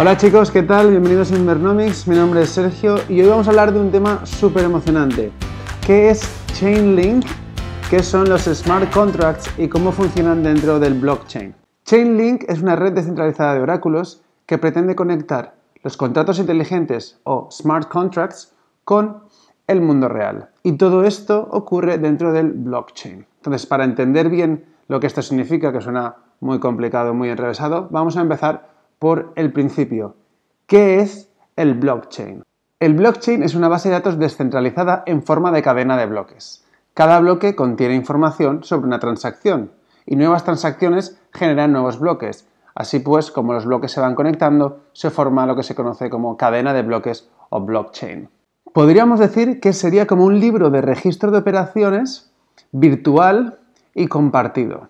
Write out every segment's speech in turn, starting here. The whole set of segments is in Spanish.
Hola chicos, ¿qué tal? Bienvenidos a Invernomics, mi nombre es Sergio y hoy vamos a hablar de un tema súper emocionante, ¿Qué es Chainlink, qué son los smart contracts y cómo funcionan dentro del blockchain. Chainlink es una red descentralizada de oráculos que pretende conectar los contratos inteligentes o smart contracts con el mundo real. Y todo esto ocurre dentro del blockchain. Entonces, para entender bien lo que esto significa, que suena muy complicado, muy enrevesado, vamos a empezar por el principio. ¿Qué es el blockchain? El blockchain es una base de datos descentralizada en forma de cadena de bloques. Cada bloque contiene información sobre una transacción y nuevas transacciones generan nuevos bloques. Así pues, como los bloques se van conectando, se forma lo que se conoce como cadena de bloques o blockchain. Podríamos decir que sería como un libro de registro de operaciones virtual y compartido.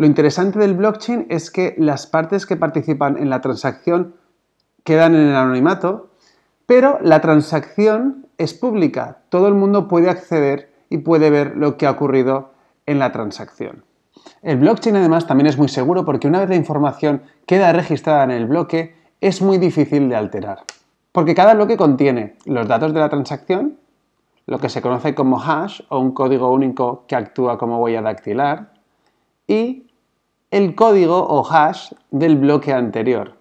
Lo interesante del blockchain es que las partes que participan en la transacción quedan en el anonimato, pero la transacción es pública. Todo el mundo puede acceder y puede ver lo que ha ocurrido en la transacción. El blockchain además también es muy seguro porque una vez la información queda registrada en el bloque, es muy difícil de alterar. Porque cada bloque contiene los datos de la transacción, lo que se conoce como hash o un código único que actúa como huella dactilar, y el código o hash del bloque anterior.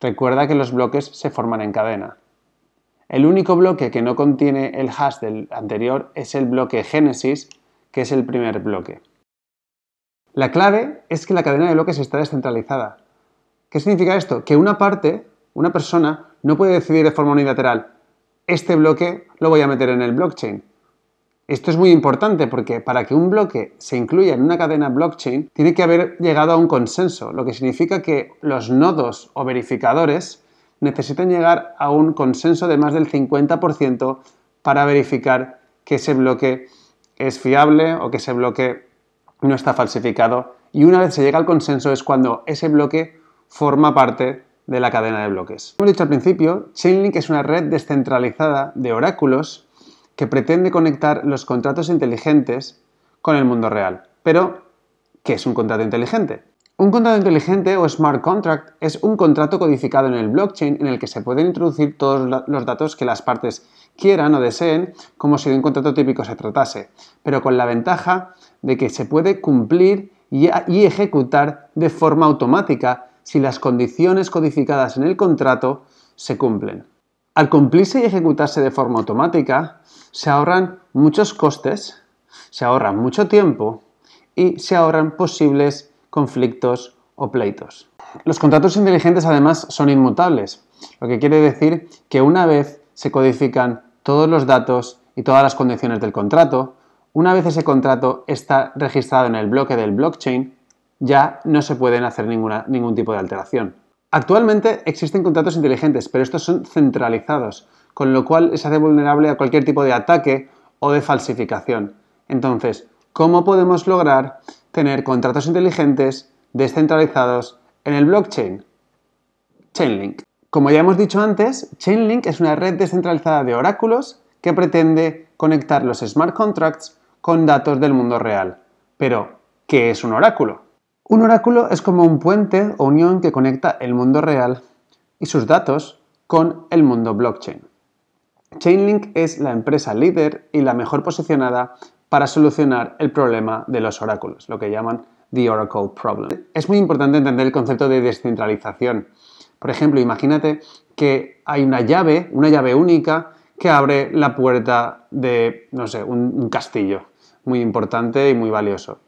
Recuerda que los bloques se forman en cadena. El único bloque que no contiene el hash del anterior es el bloque génesis, que es el primer bloque. La clave es que la cadena de bloques está descentralizada. ¿Qué significa esto? Que una parte, una persona, no puede decidir de forma unilateral, este bloque lo voy a meter en el blockchain, esto es muy importante porque para que un bloque se incluya en una cadena blockchain tiene que haber llegado a un consenso, lo que significa que los nodos o verificadores necesitan llegar a un consenso de más del 50% para verificar que ese bloque es fiable o que ese bloque no está falsificado. Y una vez se llega al consenso es cuando ese bloque forma parte de la cadena de bloques. Como he dicho al principio, Chainlink es una red descentralizada de oráculos que pretende conectar los contratos inteligentes con el mundo real. Pero, ¿qué es un contrato inteligente? Un contrato inteligente o smart contract es un contrato codificado en el blockchain en el que se pueden introducir todos los datos que las partes quieran o deseen, como si de un contrato típico se tratase, pero con la ventaja de que se puede cumplir y, ejecutar de forma automática si las condiciones codificadas en el contrato se cumplen. Al cumplirse y ejecutarse de forma automática, se ahorran muchos costes, se ahorran mucho tiempo y se ahorran posibles conflictos o pleitos. Los contratos inteligentes además son inmutables, lo que quiere decir que una vez se codifican todos los datos y todas las condiciones del contrato, una vez ese contrato está registrado en el bloque del blockchain, ya no se pueden hacer ningún tipo de alteración. Actualmente existen contratos inteligentes, pero estos son centralizados, con lo cual se hace vulnerable a cualquier tipo de ataque o de falsificación. Entonces, ¿cómo podemos lograr tener contratos inteligentes descentralizados en el blockchain? Chainlink. Como ya hemos dicho antes, Chainlink es una red descentralizada de oráculos que pretende conectar los smart contracts con datos del mundo real. Pero, ¿qué es un oráculo? Un oráculo es como un puente o unión que conecta el mundo real y sus datos con el mundo blockchain. Chainlink es la empresa líder y la mejor posicionada para solucionar el problema de los oráculos, lo que llaman The Oracle Problem. Es muy importante entender el concepto de descentralización. Por ejemplo, imagínate que hay una llave, una llave única, que abre la puerta de, no sé, un, castillo. Muy importante y muy valioso.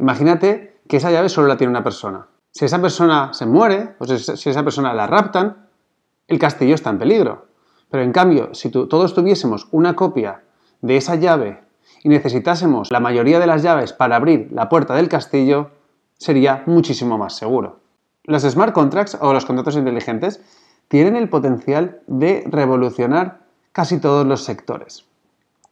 Imagínate que esa llave solo la tiene una persona. Si esa persona se muere, o si esa persona la raptan, el castillo está en peligro. Pero en cambio, si todos tuviésemos una copia de esa llave y necesitásemos la mayoría de las llaves para abrir la puerta del castillo, sería muchísimo más seguro. Los smart contracts o los contratos inteligentes tienen el potencial de revolucionar casi todos los sectores.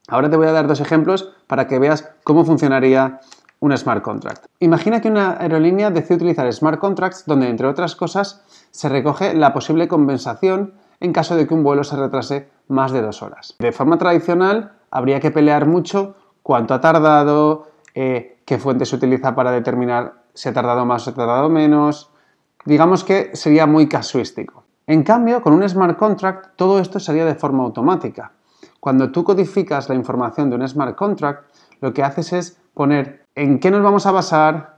Ahora te voy a dar dos ejemplos para que veas cómo funcionaría un smart contract. Imagina que una aerolínea decide utilizar smart contracts donde, entre otras cosas, se recoge la posible compensación en caso de que un vuelo se retrase más de dos horas. De forma tradicional, habría que pelear mucho cuánto ha tardado, eh, qué fuente se utiliza para determinar si ha tardado más o ha tardado menos. Digamos que sería muy casuístico. En cambio, con un smart contract todo esto sería de forma automática. Cuando tú codificas la información de un smart contract, lo que haces es poner en qué nos vamos a basar,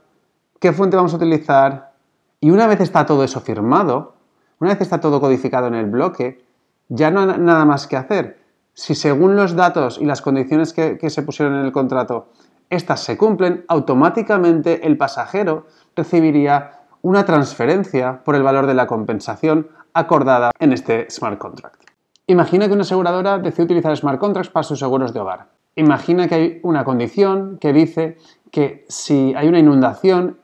qué fuente vamos a utilizar. Y una vez está todo eso firmado, una vez está todo codificado en el bloque, ya no hay nada más que hacer. Si según los datos y las condiciones que, se pusieron en el contrato, estas se cumplen, automáticamente el pasajero recibiría una transferencia por el valor de la compensación acordada en este smart contract. Imagina que una aseguradora decide utilizar smart contracts para sus seguros de hogar. Imagina que hay una condición que dice que si hay una inundación,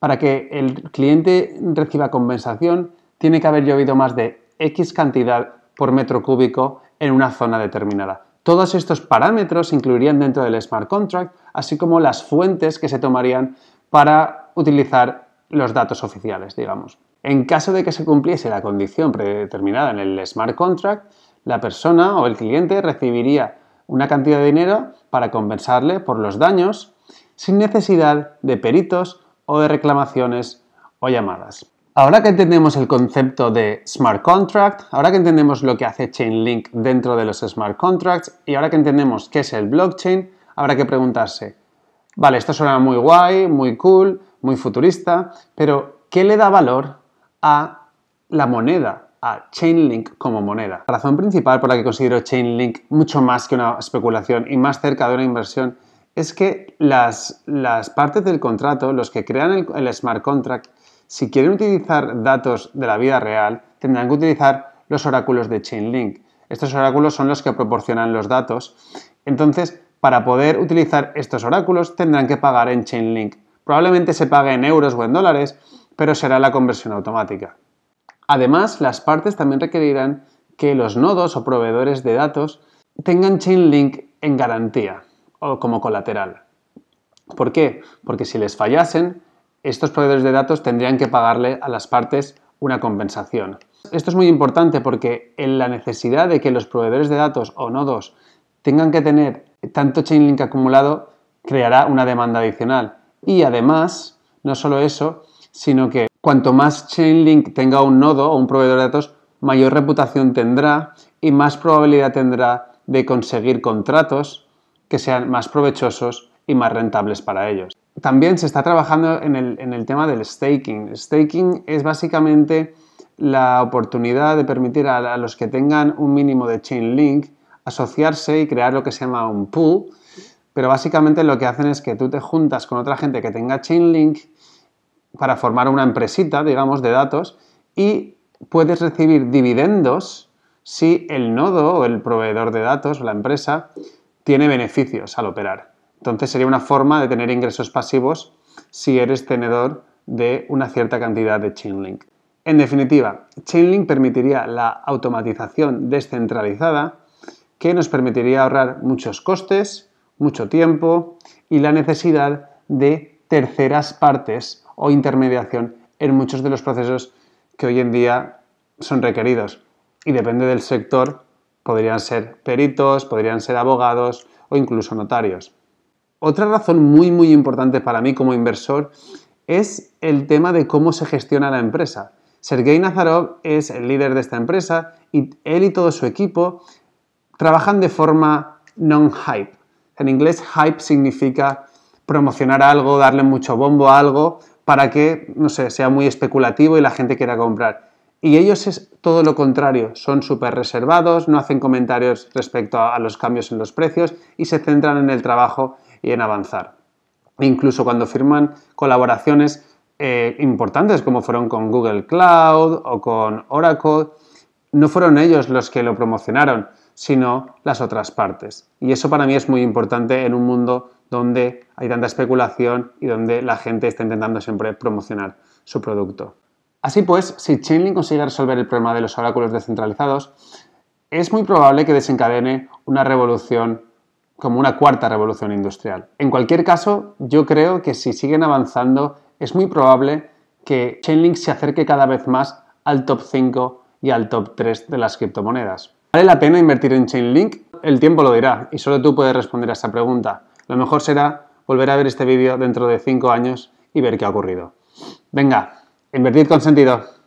para que el cliente reciba compensación, tiene que haber llovido más de X cantidad por metro cúbico en una zona determinada. Todos estos parámetros se incluirían dentro del smart contract, así como las fuentes que se tomarían para utilizar los datos oficiales, digamos. En caso de que se cumpliese la condición predeterminada en el smart contract, la persona o el cliente recibiría una cantidad de dinero para compensarle por los daños sin necesidad de peritos o de reclamaciones o llamadas. Ahora que entendemos el concepto de smart contract, ahora que entendemos lo que hace Chainlink dentro de los smart contracts y ahora que entendemos qué es el blockchain, habrá que preguntarse, vale, esto suena muy guay, muy cool, muy futurista, pero ¿qué le da valor a la moneda, a Chainlink como moneda? La razón principal por la que considero Chainlink mucho más que una especulación y más cerca de una inversión es que las, partes del contrato, los que crean el, el smart contract, si quieren utilizar datos de la vida real, tendrán que utilizar los oráculos de Chainlink. Estos oráculos son los que proporcionan los datos. Entonces, para poder utilizar estos oráculos, tendrán que pagar en Chainlink. Probablemente se pague en euros o en dólares, pero será la conversión automática. Además, las partes también requerirán que los nodos o proveedores de datos tengan Chainlink en garantía o como colateral. ¿Por qué? Porque si les fallasen, estos proveedores de datos tendrían que pagarle a las partes una compensación. Esto es muy importante porque en la necesidad de que los proveedores de datos o nodos tengan que tener tanto Chainlink acumulado, creará una demanda adicional. Y además, no solo eso, sino que cuanto más Chainlink tenga un nodo o un proveedor de datos, mayor reputación tendrá y más probabilidad tendrá de conseguir contratos que sean más provechosos y más rentables para ellos. También se está trabajando en el, tema del staking. Staking es básicamente la oportunidad de permitir a, los que tengan un mínimo de Chainlink asociarse y crear lo que se llama un pool, pero básicamente lo que hacen es que tú te juntas con otra gente que tenga Chainlink para formar una empresita, digamos, de datos y puedes recibir dividendos si el nodo o el proveedor de datos o la empresa tiene beneficios al operar. Entonces sería una forma de tener ingresos pasivos si eres tenedor de una cierta cantidad de Chainlink. En definitiva, Chainlink permitiría la automatización descentralizada que nos permitiría ahorrar muchos costes, mucho tiempo y la necesidad de terceras partes o intermediación en muchos de los procesos que hoy en día son requeridos. Y depende del sector, Podrían ser peritos, podrían ser abogados o incluso notarios. Otra razón muy muy importante para mí como inversor es el tema de cómo se gestiona la empresa. Sergei Nazarov es el líder de esta empresa y él y todo su equipo trabajan de forma non-hype. En inglés hype significa promocionar algo, darle mucho bombo a algo para que, no sea muy especulativo y la gente quiera comprar. Y ellos es todo lo contrario, son súper reservados, no hacen comentarios respecto a los cambios en los precios y se centran en el trabajo y en avanzar. Incluso cuando firman colaboraciones eh, importantes como fueron con Google Cloud o con Oracle, no fueron ellos los que lo promocionaron, sino las otras partes. Y eso para mí es muy importante en un mundo donde hay tanta especulación y donde la gente está intentando siempre promocionar su producto. Así pues, si Chainlink consigue resolver el problema de los oráculos descentralizados, es muy probable que desencadene una revolución como una cuarta revolución industrial. En cualquier caso, yo creo que si siguen avanzando, es muy probable que Chainlink se acerque cada vez más al top 5 y al top 3 de las criptomonedas. ¿Vale la pena invertir en Chainlink? El tiempo lo dirá y solo tú puedes responder a esta pregunta. Lo mejor será volver a ver este vídeo dentro de 5 años y ver qué ha ocurrido. Venga, Invertir con sentido.